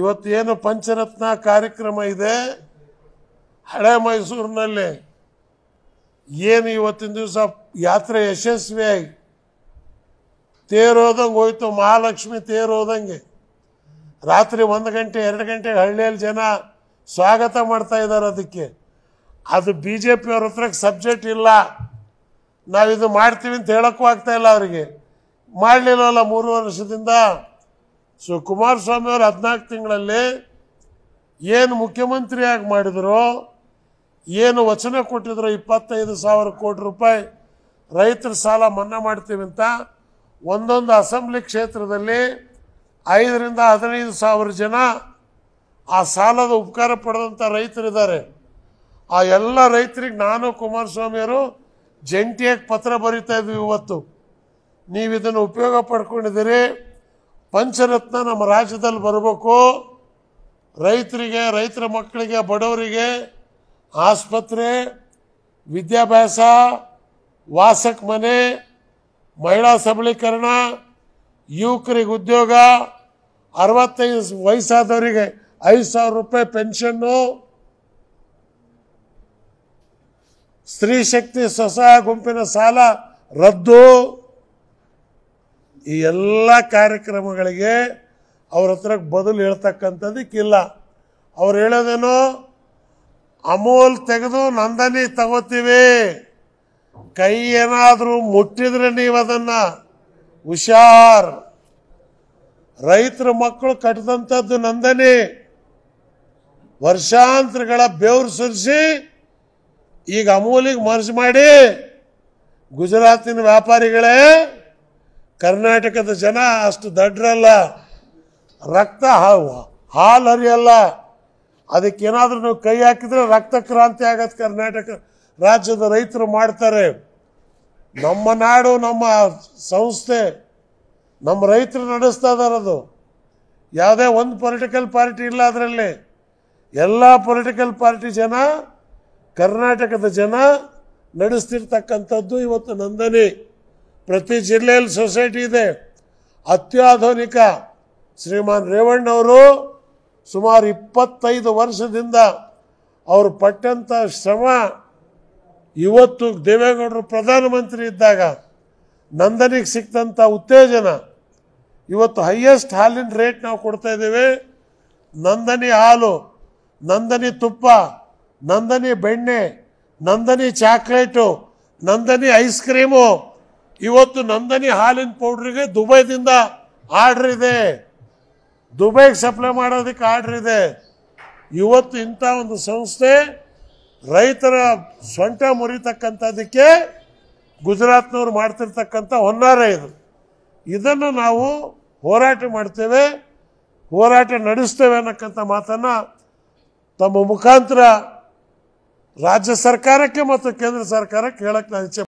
ಇವತ್ತೇನು ಪಂಚರತ್ನ ಕಾರ್ಯಕ್ರಮ ಇದೆ ಹಳೆ ಮೈಸೂರಿನಲ್ಲಿ ಏನು ಇವತ್ತಿನ ದಿವಸ ಯಾತ್ರೆ ಯಶಸ್ವಿಯಾಗಿ ತೇರೋದಂಗೆ ಹೋಯ್ತು ಮಹಾಲಕ್ಷ್ಮಿ ತೇರೋದಂಗೆ ರಾತ್ರಿ ಒಂದು ಗಂಟೆ ಎರಡು ಗಂಟೆಗೆ ಹಳ್ಳಿಯಲ್ಲಿ ಜನ ಸ್ವಾಗತ ಮಾಡ್ತಾ ಇದ್ದಾರೆ ಅದಕ್ಕೆ ಅದು ಬಿ ಜೆ ಪಿಯವ್ರ ಹತ್ರಕ್ಕೆ ಸಬ್ಜೆಕ್ಟ್ ಇಲ್ಲ ನಾವಿದು ಮಾಡ್ತೀವಿ ಅಂತ ಹೇಳೋಕ್ಕೂ ಇಲ್ಲ ಅವರಿಗೆ ಮಾಡಲಿಲ್ಲವಲ್ಲ ಮೂರು ವರ್ಷದಿಂದ ಸೊ ಕುಮಾರಸ್ವಾಮಿ ಅವರು ಹದಿನಾಲ್ಕು ತಿಂಗಳಲ್ಲಿ ಏನು ಮುಖ್ಯಮಂತ್ರಿಯಾಗಿ ಮಾಡಿದ್ರು ಏನು ವಚನ ಕೊಟ್ಟಿದ್ರು ಇಪ್ಪತ್ತೈದು ಸಾವಿರ ಕೋಟಿ ರೂಪಾಯಿ ರೈತರ ಸಾಲ ಮನ್ನಾ ಮಾಡ್ತೀವಿ ಅಂತ ಒಂದೊಂದು ಅಸೆಂಬ್ಲಿ ಕ್ಷೇತ್ರದಲ್ಲಿ ಐದರಿಂದ ಹದಿನೈದು ಸಾವಿರ ಜನ ಆ ಸಾಲದ ಉಪಕಾರ ಪಡೆದಂಥ ರೈತರಿದ್ದಾರೆ ಆ ಎಲ್ಲ ರೈತರಿಗೆ ನಾನು ಕುಮಾರಸ್ವಾಮಿಯವರು ಜಂಟಿಯಾಗಿ ಪತ್ರ ಬರಿತಾ ಇದ್ವಿ ಇವತ್ತು ನೀವು ಇದನ್ನು ಉಪಯೋಗ ಪಡ್ಕೊಂಡಿದ್ದೀರಿ ಪಂಚರತ್ನ ನಮ್ಮ ರಾಜ್ಯದಲ್ಲಿ ಬರಬೇಕು ರೈತರಿಗೆ ರೈತರ ಮಕ್ಕಳಿಗೆ ಬಡವರಿಗೆ ಆಸ್ಪತ್ರೆ ವಿದ್ಯಾಭ್ಯಾಸ ವಾಸಕ್ ಮನೆ ಮಹಿಳಾ ಸಬಲೀಕರಣ ಯುವಕರಿಗೆ ಉದ್ಯೋಗ ಅರವತ್ತೈದು ವಯಸ್ಸಾದವರಿಗೆ ಐದು ಸಾವಿರ ರೂಪಾಯಿ ಪೆನ್ಷನ್ನು ಸ್ತ್ರೀ ಶಕ್ತಿ ಸ್ವಸಹಾಯ ಗುಂಪಿನ ಸಾಲ ರದ್ದು ಈ ಎಲ್ಲ ಕಾರ್ಯಕ್ರಮಗಳಿಗೆ ಅವ್ರ ಹತ್ರ ಬದಲು ಹೇಳ್ತಕ್ಕಂಥದ್ದಕ್ಕಿಲ್ಲ ಅವ್ರು ಹೇಳೋದೇನು ಅಮೂಲ್ ತೆಗೆದು ನಂದನಿ ತಗೋತೀವಿ ಕೈ ಏನಾದರೂ ಮುಟ್ಟಿದ್ರೆ ನೀವು ಅದನ್ನು ಹುಷಾರ್ ರೈತರ ಮಕ್ಕಳು ಕಟ್ಟಿದಂಥದ್ದು ನಂದನಿ ವರ್ಷಾಂತರಗಳ ಬೆವರು ಸುರಿಸಿ ಈಗ ಅಮೂಲಿಗೆ ಮರ್ಜು ಮಾಡಿ ಗುಜರಾತಿನ ವ್ಯಾಪಾರಿಗಳೇ ಕರ್ನಾಟಕದ ಜನ ಅಷ್ಟು ದಡ್ರಲ್ಲ ರಕ್ತ ಹಾಲು ಹರಿಯಲ್ಲ ಅದಕ್ಕೇನಾದರೂ ನಾವು ಕೈ ಹಾಕಿದ್ರೆ ರಕ್ತ ಕ್ರಾಂತಿ ಆಗತ್ತೆ ಕರ್ನಾಟಕ ರಾಜ್ಯದ ರೈತರು ಮಾಡ್ತಾರೆ ನಮ್ಮ ನಾಡು ನಮ್ಮ ಸಂಸ್ಥೆ ನಮ್ಮ ರೈತರು ನಡೆಸ್ತಾ ಇದಾರದು ಯಾವುದೇ ಒಂದು ಪೊಲಿಟಿಕಲ್ ಪಾರ್ಟಿ ಇಲ್ಲ ಅದರಲ್ಲಿ ಎಲ್ಲ ಪೊಲಿಟಿಕಲ್ ಪಾರ್ಟಿ ಜನ ಕರ್ನಾಟಕದ ಜನ ನಡೆಸ್ತಿರ್ತಕ್ಕಂಥದ್ದು ಇವತ್ತು ನಂದನಿ ಪ್ರತಿ ಜಿಲ್ಲೆಯಲ್ಲಿ ಸೊಸೈಟಿ ಇದೆ ಅತ್ಯಾಧುನಿಕ ಶ್ರೀಮಾನ್ ರೇವಣ್ಣವರು ಸುಮಾರು ಇಪ್ಪತ್ತೈದು ವರ್ಷದಿಂದ ಅವರು ಪಟ್ಟಂಥ ಶ್ರಮ ಇವತ್ತು ದೇವೇಗೌಡರು ಪ್ರಧಾನಮಂತ್ರಿ ಇದ್ದಾಗ ನಂದನಿಗೆ ಸಿಕ್ತಂಥ ಉತ್ತೇಜನ ಇವತ್ತು ಹೈಯೆಸ್ಟ್ ಹಾಲಿನ ರೇಟ್ ನಾವು ಕೊಡ್ತಾ ಇದ್ದೀವಿ ನಂದನಿ ಹಾಲು ನಂದನಿ ತುಪ್ಪ ನಂದನಿ ಬೆಣ್ಣೆ Nandini chocolate Nandini ice cream ಇವತ್ತು ನಂದನಿ ಹಾಲಿನ ಪೌಡ್ರಿಗೆ ದುಬೈದಿಂದ ಆರ್ಡರ್ ಇದೆ ದುಬೈಗೆ ಸಪ್ಲೈ ಮಾಡೋದಕ್ಕೆ ಆರ್ಡರ್ ಇದೆ ಇವತ್ತು ಇಂಥ ಒಂದು ಸಂಸ್ಥೆ ರೈತರ ಸೊಂಟ ಮುರಿತಕ್ಕಂಥದ್ದಕ್ಕೆ ಗುಜರಾತ್ನವ್ರು ಮಾಡ್ತಿರ್ತಕ್ಕಂಥ ಹೊನ್ನಾರ ಇದು ಇದನ್ನು ನಾವು ಹೋರಾಟ ಮಾಡ್ತೇವೆ ಹೋರಾಟ ನಡೆಸ್ತೇವೆ ಅನ್ನಕ್ಕಂಥ ಮಾತನ್ನು ತಮ್ಮ ಮುಖಾಂತರ ರಾಜ್ಯ ಸರ್ಕಾರಕ್ಕೆ ಮತ್ತು ಕೇಂದ್ರ ಸರ್ಕಾರಕ್ಕೆ ಹೇಳಕ್ಕೆ ನಾನು ಇಚ್ಛೆ